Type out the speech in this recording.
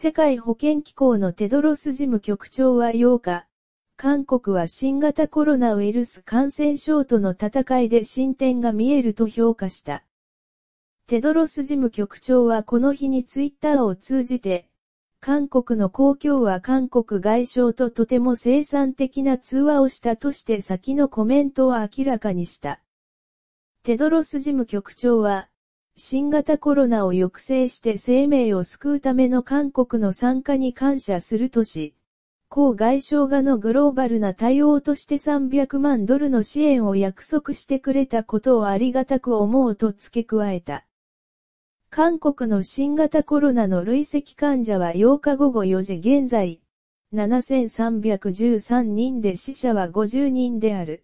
世界保健機構のテドロス事務局長は8日、韓国は新型コロナウイルス感染症との戦いで進展が見えると評価した。テドロス事務局長はこの日にツイッターを通じて、韓国の公共は韓国外相ととても生産的な通話をしたとして先のコメントを明らかにした。テドロス事務局長は、新型コロナを抑制して生命を救うための韓国の参加に感謝するとし、高外相がのグローバルな対応として300万ドルの支援を約束してくれたことをありがたく思うと付け加えた。韓国の新型コロナの累積患者は8日午後4時現在、7313人で死者は50人である。